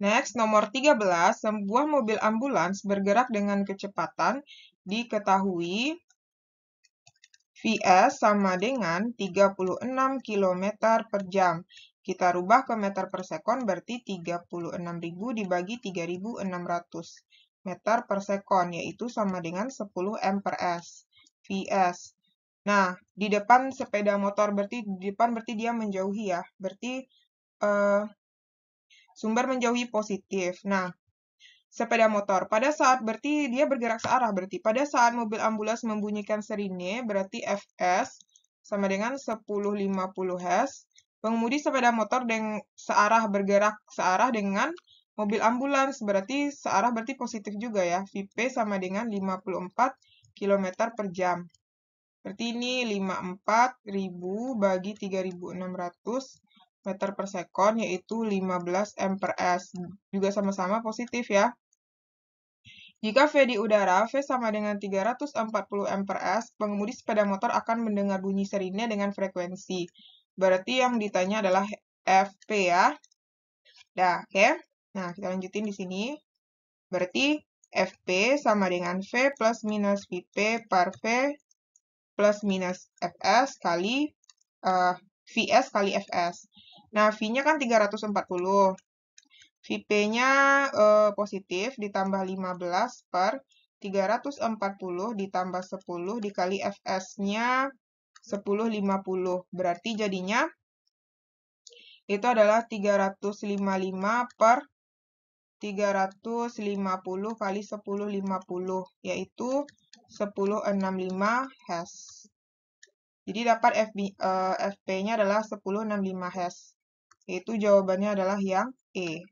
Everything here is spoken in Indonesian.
Next, nomor 13, sebuah mobil ambulans bergerak dengan kecepatan diketahui VS sama dengan 36 km per jam. Kita rubah ke meter per sekon berarti 36.000 dibagi 3.600 meter per sekon, yaitu sama dengan 10 M s VS. Nah, di depan sepeda motor berarti di depan berarti dia menjauhi ya. Berarti Uh, sumber menjauhi positif. Nah, sepeda motor. Pada saat berarti dia bergerak searah berarti. Pada saat mobil ambulans membunyikan serine berarti FS sama dengan 1050 Hz. Pengemudi sepeda motor dengan searah bergerak searah dengan mobil ambulans berarti searah berarti positif juga ya. VP sama dengan 54 km per jam. Berarti ini 54.000 bagi 3.600 meter per sekon yaitu 15 M/s. per Juga sama-sama positif ya. Jika V di udara, V sama dengan 340 M/s, per pengemudi sepeda motor akan mendengar bunyi serinya dengan frekuensi. Berarti yang ditanya adalah FP ya. Dah, oke. Okay. Nah, kita lanjutin di sini. Berarti FP sama dengan V plus minus VP per V plus minus FS kali uh, VS kali FS. Nah, V-nya kan 340. VP-nya eh, positif ditambah 15 per 340 ditambah 10 dikali FS-nya 1050. Berarti jadinya itu adalah 355 per 350 kali 1050, yaitu 1065 hash. Jadi dapat FB, uh, eh, FP-nya adalah 1065 hash. Itu jawabannya adalah yang E.